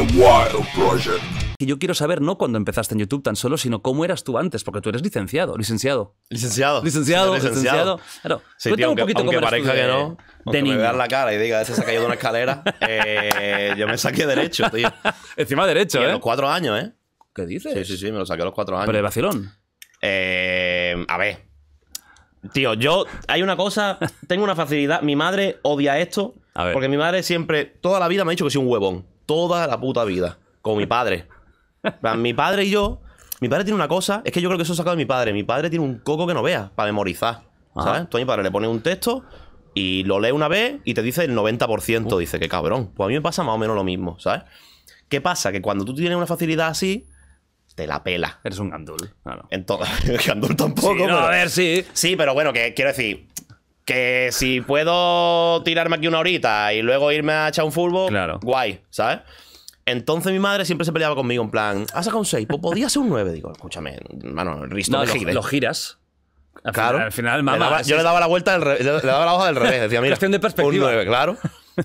Wild Y yo quiero saber no cuando empezaste en YouTube tan solo, sino cómo eras tú antes, porque tú eres licenciado, licenciado. Licenciado. Licenciado, licenciado. Claro. Sí, aunque, un poquito aunque parezca que no, aunque me vean la cara y diga, ese se ha caído de una escalera, eh, yo me saqué derecho, tío. Encima derecho, ¿eh? A los cuatro años, ¿eh? ¿Qué dices? Sí, sí, sí, me lo saqué a los cuatro años. ¿Pero de vacilón? Eh, a ver. Tío, yo, hay una cosa, tengo una facilidad. Mi madre odia esto, a ver. porque mi madre siempre, toda la vida me ha dicho que soy un huevón toda la puta vida. Con mi padre. mi padre y yo. Mi padre tiene una cosa. Es que yo creo que eso es sacado de mi padre. Mi padre tiene un coco que no vea para memorizar. ¿Sabes? a mi padre le pones un texto y lo lee una vez y te dice el 90%. Dice, Que cabrón. Pues a mí me pasa más o menos lo mismo, ¿sabes? ¿Qué pasa? Que cuando tú tienes una facilidad así, te la pela. Eres un gandul. Claro. Entonces, el gandul tampoco. a ver, sí. Sí, pero bueno, que quiero decir, que si puedo tirarme aquí una horita y luego irme a echar un fútbol, guay, ¿sabes? Entonces mi madre siempre se peleaba conmigo en plan, ha ah, sacado un 6, pues podía ser un 9. Digo, escúchame, mano, Risto no, lo, giras. claro. al final, mamá. yo le daba la vuelta, le daba la hoja del revés. Decía, mira, cuestión de perspectiva. Un 9, claro.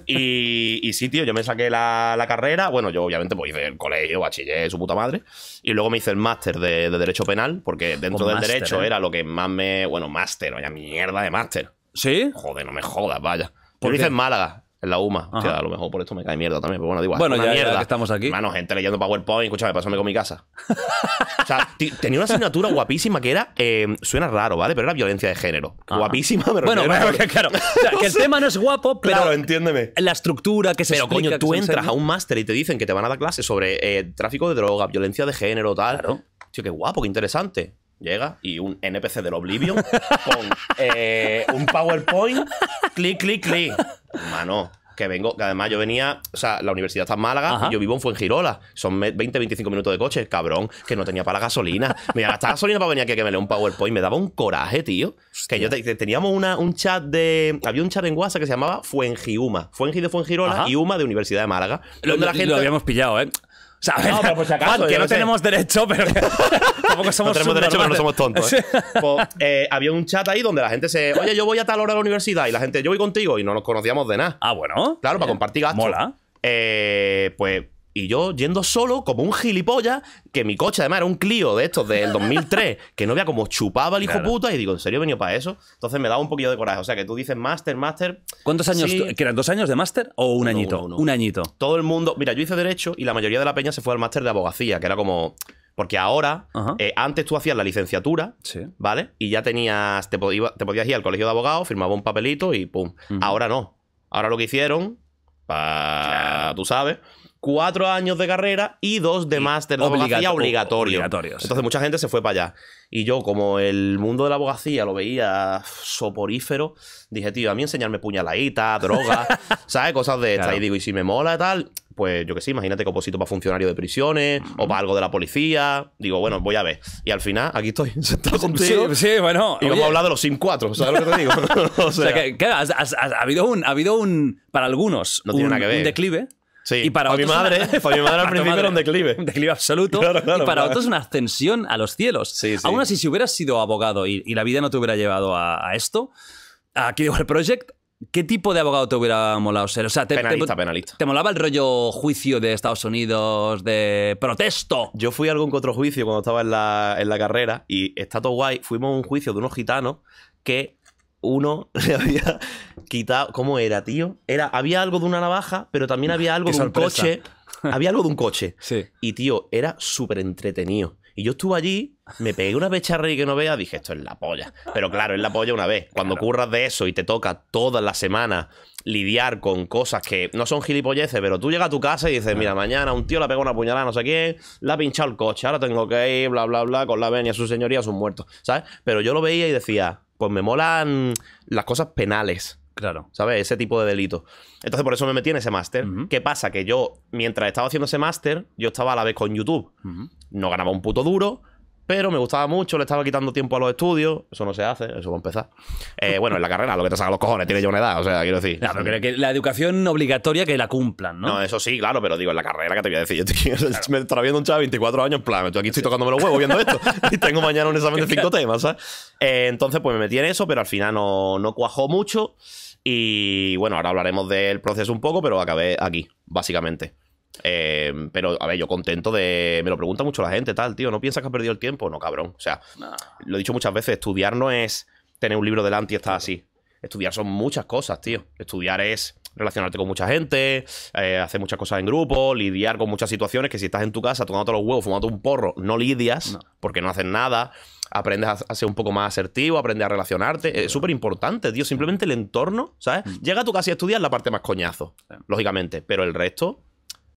Y, y, sí, tío, yo me saqué la, carrera. Bueno, yo obviamente pues hice el colegio, bachiller, su puta madre. Y luego me hice el máster de, Derecho Penal, porque dentro del derecho ¿eh? era lo que más me. Bueno, máster, vaya mierda de máster. ¿Sí? Joder, no me jodas, vaya. Porque en Málaga. En la UMA. O a lo mejor por esto me cae mierda también, pero bueno, digo. Bueno, una ya, mierda. que estamos aquí. Mano, gente leyendo PowerPoint, escúchame, pasame con mi casa. o sea, tenía una asignatura guapísima que era. Em, suena raro, ¿vale? Pero era violencia de género. Guapísima, pero. Bueno, claro, que, claro. que el tema no es guapo, pero. entiéndeme. La estructura que se Pero coño, tú entras a un máster y te dicen que te van a dar clases sobre eh, tráfico de droga, violencia de género, tal. Claro. Tío, qué guapo, qué interesante. Llega y un NPC del Oblivion con eh, un PowerPoint, clic, clic, clic. mano que vengo, que además yo venía, o sea, la universidad está en Málaga y yo vivo en Fuengirola. Son 20, 25 minutos de coche, cabrón, que no tenía para la gasolina. Me gastaba gasolina para venir aquí a que me lea un PowerPoint. Me daba un coraje, tío. Que yo teníamos una, un chat de. Había un chat en WhatsApp que se llamaba Fuengiuma. Fuengi de Fuengirola y Uma de Universidad de Málaga. Lo, la gente... lo habíamos pillado, ¿eh? O sea, no, pero por si acaso, que no tenemos derecho, pero tampoco somos. No tenemos derecho, pero no somos tontos. ¿eh? Pues, eh, había un chat ahí donde la gente se. Oye, yo voy a tal hora a la universidad y la gente, yo voy contigo y no nos conocíamos de nada. Ah, bueno. Claro, para compartir gastos. Mola. Eh, pues y yo yendo solo, como un gilipollas, que mi coche además era un Clio de estos del 2003, que no veía como chupaba el hijo puta, y digo, ¿en serio he venido para eso? Entonces me daba un poquillo de coraje. O sea, que tú dices máster, máster. ¿Cuántos años? ¿Que eran dos años de máster o un añito? Un añito. Todo el mundo. Mira, yo hice Derecho y la mayoría de la peña se fue al máster de abogacía, que era como. Porque ahora, eh, antes tú hacías la licenciatura, ¿vale? Y ya tenías. Te, podías ir al colegio de abogados, firmaba un papelito y pum. Ahora no. Ahora lo que hicieron, pa, tú sabes cuatro años de carrera y dos de máster de abogacía obligatorio. Obligatorios. Entonces mucha gente se fue para allá. Y yo, como el mundo de la abogacía lo veía soporífero, dije, tío, a mí enseñarme puñaladita, drogas, ¿sabes? Cosas de estas. Y digo, y si me mola y tal, pues yo qué sé, imagínate que oposito para funcionario de prisiones o para algo de la policía. Digo, bueno, voy a ver. Y al final, aquí estoy sentado contigo. Sí, bueno. Y oye. de los Sim 4, ¿sabes lo que te digo? o sea, que, ha, habido un, ha habido un, para algunos, no tiene nada que ver. un declive y para, mi madre, para al principio era un declive. Un declive absoluto. y para otros una ascensión a los cielos. Aún así, si hubieras sido abogado y, la vida no te hubiera llevado a, esto, aquí el Project, ¿Qué tipo de abogado te hubiera molado ser? O sea, te, penalista, penalista. ¿Te molaba el rollo juicio de Estados Unidos, de protesto? Yo fui a algún otro juicio cuando estaba en la, en la carrera y está todo guay. Fuimos a un juicio de unos gitanos que uno le había quitado. ¿Cómo era, tío? Era, había algo de una navaja, pero también había algo de un coche. Había algo de un coche. Sí. Y, tío, era súper entretenido. Y yo estuve allí, me pegué una pecharra y que no vea, dije, esto es la polla. Pero claro, es la polla una vez. Cuando curras de eso y te toca toda la semana lidiar con cosas que no son gilipolleces, pero tú llegas a tu casa y dices, mira, mañana un tío le pegado una puñalada, no sé quién, le ha pinchado el coche, ahora tengo que ir, bla, bla, bla, con la venia, su señoría, sus muertos, ¿sabes? Pero yo lo veía y decía, pues me molan las cosas penales. Claro. ¿Sabes? Ese tipo de delitos. Entonces, por eso me metí en ese máster. ¿Qué pasa? Que yo, mientras estaba haciendo ese máster, yo estaba a la vez con YouTube. No ganaba un puto duro, pero me gustaba mucho, le estaba quitando tiempo a los estudios, eso no se hace, eso va a empezar. Eh, bueno, en la carrera, lo que te saca los cojones, tiene ya una edad, o sea, quiero decir. Claro, pero que la educación obligatoria que la cumplan, ¿no? No, eso sí, claro, pero digo, en la carrera que te voy a decir, yo estoy, me viendo un chaval de 24 años, en plan, aquí estoy tocándome los huevos viendo esto, y tengo mañana un examen de cinco temas, ¿sabes? Eh, entonces, pues me metí en eso, pero al final no, no cuajó mucho, y bueno, ahora hablaremos del proceso un poco, pero acabé aquí, básicamente. Eh, pero, a ver, yo contento de. Me lo pregunta mucho la gente, tal, tío. ¿No piensas que has perdido el tiempo? No, cabrón. O sea, lo he dicho muchas veces, estudiar no es tener un libro delante y estar así. Estudiar son muchas cosas, tío. Estudiar es relacionarte con mucha gente, eh, hacer muchas cosas en grupo, lidiar con muchas situaciones que si estás en tu casa tomando los huevos, fumando un porro, no lidias porque no haces nada. Aprendes a, ser un poco más asertivo, aprendes a relacionarte. es súper importante, tío. Simplemente el entorno, ¿sabes? Mm. Llega a tu casa y estudias la parte más coñazo, lógicamente. Pero el resto,